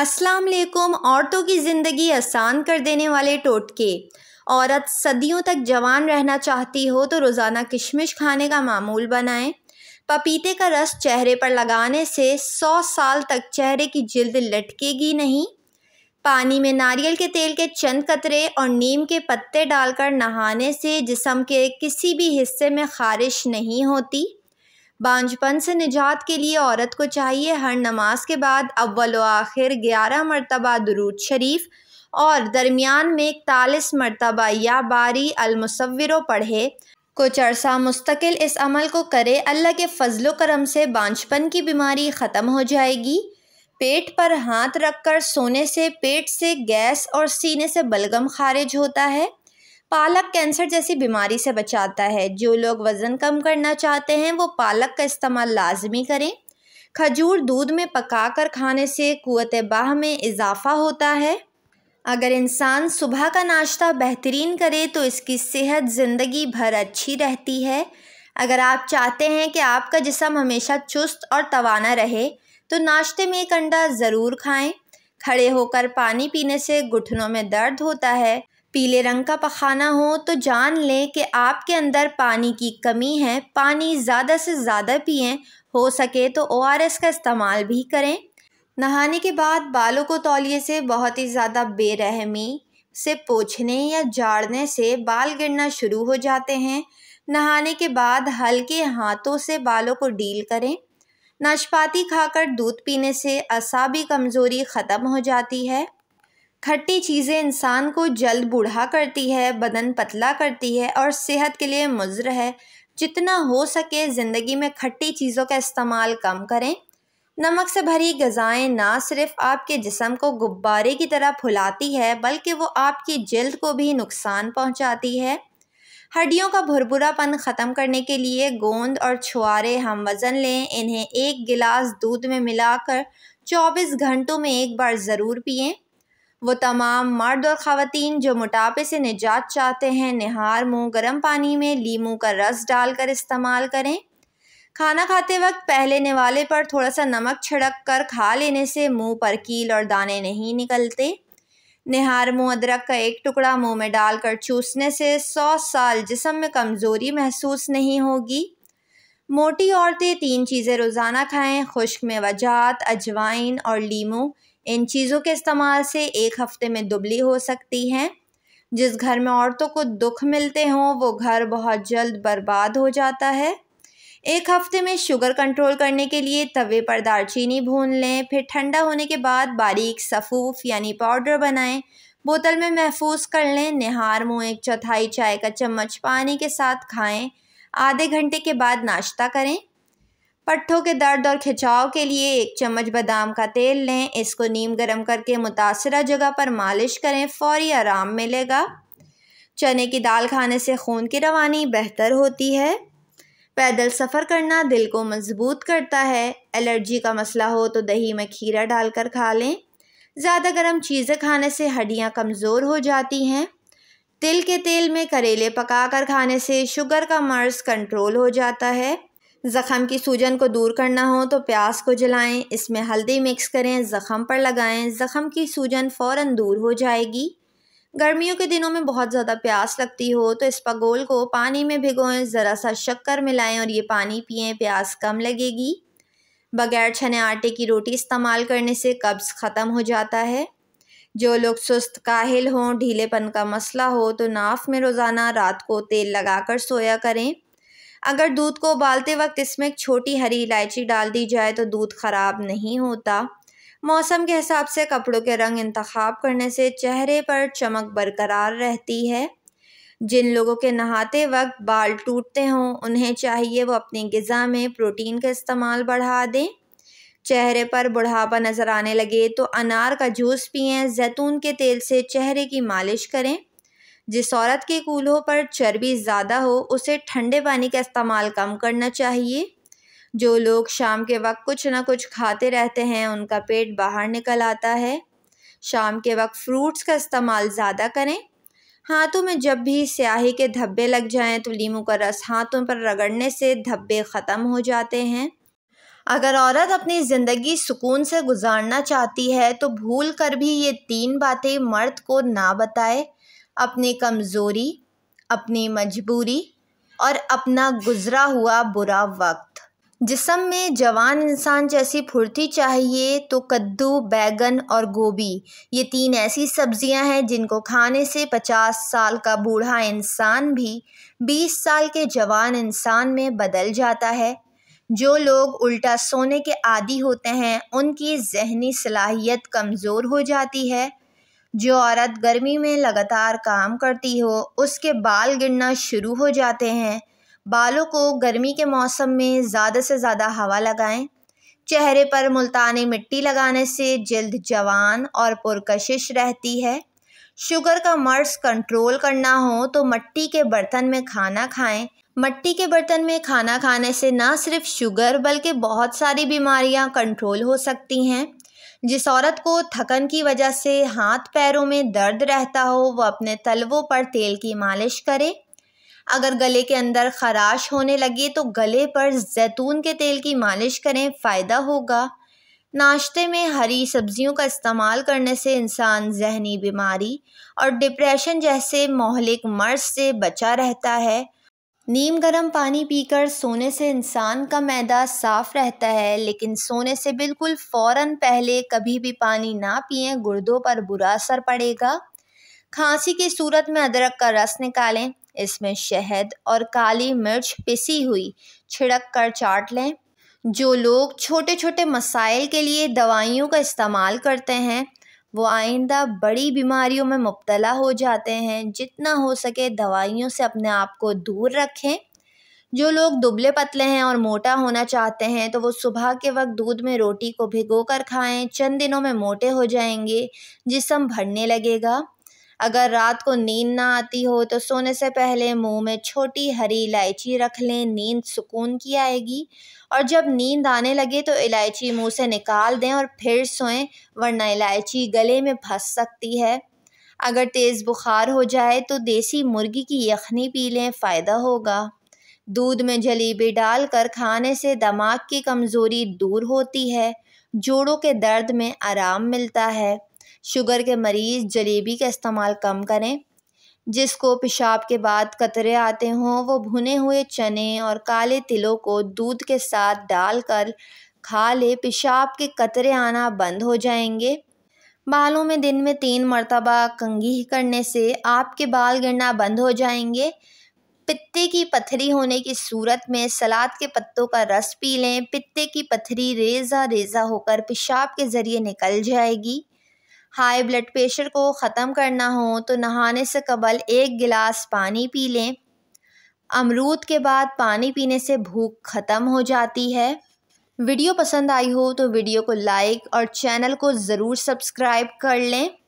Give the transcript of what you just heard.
अस्सलाम वालेकुम औरतों की ज़िंदगी आसान कर देने वाले टोटके औरत सदियों तक जवान रहना चाहती हो तो रोज़ाना किशमिश खाने का मामूल बनाएं पपीते का रस चेहरे पर लगाने से सौ साल तक चेहरे की जल्द लटकेगी नहीं पानी में नारियल के तेल के चंद कतरे और नीम के पत्ते डालकर नहाने से जिसम के किसी भी हिस्से में खारिश नहीं होती बांझपन से निजात के लिए औरत को चाहिए हर नमाज के बाद अव्वल आखिर ग्यारह मरतबा दरूद शरीफ और दरमियान में इकतालीस मरतबा या बारी अलमसविरों पढ़े कुछ अरसा मुस्तकिल इस अमल को करे अल्लाह के फजलो करम से बांझपन की बीमारी ख़त्म हो जाएगी पेट पर हाथ रखकर सोने से पेट से गैस और सीने से बलगम खारिज होता है पालक कैंसर जैसी बीमारी से बचाता है जो लोग वज़न कम करना चाहते हैं वो पालक का इस्तेमाल लाजमी करें खजूर दूध में पकाकर खाने से कुत बाह में इजाफ़ा होता है अगर इंसान सुबह का नाश्ता बेहतरीन करे तो इसकी सेहत ज़िंदगी भर अच्छी रहती है अगर आप चाहते हैं कि आपका जिसम हमेशा चुस्त और तवाना रहे तो नाश्ते में एक अंडा ज़रूर खाएं खड़े होकर पानी पीने से घुटनों में दर्द होता है पीले रंग का पखाना हो तो जान लें कि आपके अंदर पानी की कमी है पानी ज़्यादा से ज़्यादा पिएं हो सके तो ओ आर एस का इस्तेमाल भी करें नहाने के बाद बालों को तौलिए से बहुत ही ज़्यादा बेरहमी से पोछने या झाड़ने से बाल गिरना शुरू हो जाते हैं नहाने के बाद हल्के हाथों से बालों को डील करें नाशपाती खाकर दूध पीने से असाबी कमज़ोरी ख़त्म हो जाती है खट्टी चीज़ें इंसान को जल्द बूढ़ा करती है बदन पतला करती है और सेहत के लिए मुज़र है जितना हो सके ज़िंदगी में खट्टी चीज़ों का इस्तेमाल कम करें नमक से भरी गज़ाएँ ना सिर्फ आपके जिसम को गुब्बारे की तरह फुलाती है बल्कि वो आपकी जल्द को भी नुकसान पहुंचाती है हड्डियों का भुरभुरापन ख़त्म करने के लिए गोंद और छुआरे हम वज़न लें इन्हें एक गिलास दूध में मिलाकर 24 घंटों में एक बार ज़रूर पिएं वो तमाम मर्द और ख़वान जो मोटापे से निजात चाहते हैं नहार मुँह गर्म पानी में लीम का रस डालकर इस्तेमाल करें खाना खाते वक्त पहले निवाले पर थोड़ा सा नमक छिड़क कर खा लेने से मुंह पर कील और दाने नहीं निकलते निहार मुँह अदरक का एक टुकड़ा मुंह में डालकर चूसने से सौ साल जिसम में कमज़ोरी महसूस नहीं होगी मोटी औरतें तीन चीज़ें रोज़ाना खाएं खुश्क में वजात अजवाइन और लीमू इन चीज़ों के इस्तेमाल से एक हफ्ते में दुबली हो सकती हैं जिस घर में औरतों को दुख मिलते हों वो घर बहुत जल्द बर्बाद हो जाता है एक हफ्ते में शुगर कंट्रोल करने के लिए तवे पर दालचीनी भून लें फिर ठंडा होने के बाद बारीक सफ़ूफ यानी पाउडर बनाएं बोतल में महफूज कर लें निहार मुँह एक चौथाई चाय का चम्मच पानी के साथ खाएं आधे घंटे के बाद नाश्ता करें पट्ठों के दर्द और खिंचाव के लिए एक चम्मच बादाम का तेल लें इसको नीम गर्म करके मुतासर जगह पर मालिश करें फौरी आराम मिलेगा चने की दाल खाने से खून की रवानी बेहतर होती है पैदल सफ़र करना दिल को मजबूत करता है एलर्जी का मसला हो तो दही में खीरा डालकर खा लें ज़्यादा गर्म चीज़ें खाने से हड्डियाँ कमज़ोर हो जाती हैं तिल के तेल में करेले पकाकर खाने से शुगर का मर्ज कंट्रोल हो जाता है ज़ख़म की सूजन को दूर करना हो तो प्याज को जलाएं इसमें हल्दी मिक्स करें ज़ख़म पर लगाएं ज़ख़म की सूजन फ़ौर दूर हो जाएगी गर्मियों के दिनों में बहुत ज़्यादा प्यास लगती हो तो इस पगोल को पानी में भिगोएं ज़रा सा शक्कर मिलाएं और ये पानी पिएं प्यास कम लगेगी बगैर छने आटे की रोटी इस्तेमाल करने से कब्ज़ ख़त्म हो जाता है जो लोग सुस्त काहिल हों ढीलेपन का मसला हो तो नाफ में रोज़ाना रात को तेल लगाकर सोया करें अगर दूध को उबालते वक्त इसमें एक छोटी हरी इलायची डाल दी जाए तो दूध ख़राब नहीं होता मौसम के हिसाब से कपड़ों के रंग इंतखब करने से चेहरे पर चमक बरकरार रहती है जिन लोगों के नहाते वक्त बाल टूटते हों उन्हें चाहिए वो अपनी गज़ा में प्रोटीन का इस्तेमाल बढ़ा दें चेहरे पर बुढ़ापा नज़र आने लगे तो अनार का जूस पिएं जैतून के तेल से चेहरे की मालिश करें जिस औरत के कूल्हों पर चर्बी ज़्यादा हो उसे ठंडे पानी का इस्तेमाल कम करना चाहिए जो लोग शाम के वक्त कुछ ना कुछ खाते रहते हैं उनका पेट बाहर निकल आता है शाम के वक्त फ्रूट्स का इस्तेमाल ज़्यादा करें हाथों में जब भी स्याही के धब्बे लग जाएं तो लीम का रस हाथों पर रगड़ने से धब्बे ख़त्म हो जाते हैं अगर औरत अपनी ज़िंदगी सुकून से गुजारना चाहती है तो भूल कर भी ये तीन बातें मर्द को ना बताए अपनी कमज़ोरी अपनी मजबूरी और अपना गुज़रा हुआ बुरा वक्त जिसम में जवान इंसान जैसी फुर्ती चाहिए तो कद्दू बैगन और गोभी ये तीन ऐसी सब्जियां हैं जिनको खाने से 50 साल का बूढ़ा इंसान भी 20 साल के जवान इंसान में बदल जाता है जो लोग उल्टा सोने के आदि होते हैं उनकी जहनी सलाहियत कमज़ोर हो जाती है जो औरत गर्मी में लगातार काम करती हो उसके बाल गिरना शुरू हो जाते हैं बालों को गर्मी के मौसम में ज़्यादा से ज़्यादा हवा लगाएं चेहरे पर मुल्तानी मिट्टी लगाने से जल्द जवान और पुरकशिश रहती है शुगर का मर्ज कंट्रोल करना हो तो मिट्टी के बर्तन में खाना खाएं मिट्टी के बर्तन में खाना खाने से ना सिर्फ शुगर बल्कि बहुत सारी बीमारियां कंट्रोल हो सकती हैं जिस औरत को थकन की वजह से हाथ पैरों में दर्द रहता हो वह अपने तलवों पर तेल की मालिश करे अगर गले के अंदर खराश होने लगे तो गले पर जैतून के तेल की मालिश करें फ़ायदा होगा नाश्ते में हरी सब्जियों का इस्तेमाल करने से इंसान जहनी बीमारी और डिप्रेशन जैसे मोहलिक मर्ज से बचा रहता है नीम गर्म पानी पीकर सोने से इंसान का मैदा साफ रहता है लेकिन सोने से बिल्कुल फ़ौरन पहले कभी भी पानी ना पिए गुर्दों पर बुरा असर पड़ेगा खांसी की सूरत में अदरक का रस निकालें इसमें शहद और काली मिर्च पिसी हुई छिड़क कर चाट लें जो लोग छोटे छोटे मसाइल के लिए दवाइयों का इस्तेमाल करते हैं वो आइंदा बड़ी बीमारियों में मुबतला हो जाते हैं जितना हो सके दवाइयों से अपने आप को दूर रखें जो लोग दुबले पतले हैं और मोटा होना चाहते हैं तो वो सुबह के वक्त दूध में रोटी को भिगो कर खाएँ चंद दिनों में मोटे हो जाएंगे जिसम भरने लगेगा अगर रात को नींद ना आती हो तो सोने से पहले मुंह में छोटी हरी इलायची रख लें नींद सुकून की आएगी और जब नींद आने लगे तो इलायची मुंह से निकाल दें और फिर सोएं वरना इलायची गले में फंस सकती है अगर तेज़ बुखार हो जाए तो देसी मुर्गी की यखनी पी लें फ़ायदा होगा दूध में जलेबी डालकर खाने से दिमाग की कमज़ोरी दूर होती है जोड़ों के दर्द में आराम मिलता है शुगर के मरीज़ जलेबी का इस्तेमाल कम करें जिसको पेशाब के बाद कतरे आते हों वो भुने हुए चने और काले तिलों को दूध के साथ डालकर खा ले पेशाब के कतरे आना बंद हो जाएंगे बालों में दिन में तीन मरतबा कंगी करने से आपके बाल गिरना बंद हो जाएंगे पित्ते की पथरी होने की सूरत में सलाद के पत्तों का रस पी लें पित्ते की पथरी रेज़ा रेज़ा होकर पेशाब के ज़रिए निकल जाएगी हाई ब्लड प्रेशर को ख़त्म करना हो तो नहाने से कबल एक गिलास पानी पी लें अमरूद के बाद पानी पीने से भूख ख़त्म हो जाती है वीडियो पसंद आई हो तो वीडियो को लाइक और चैनल को ज़रूर सब्सक्राइब कर लें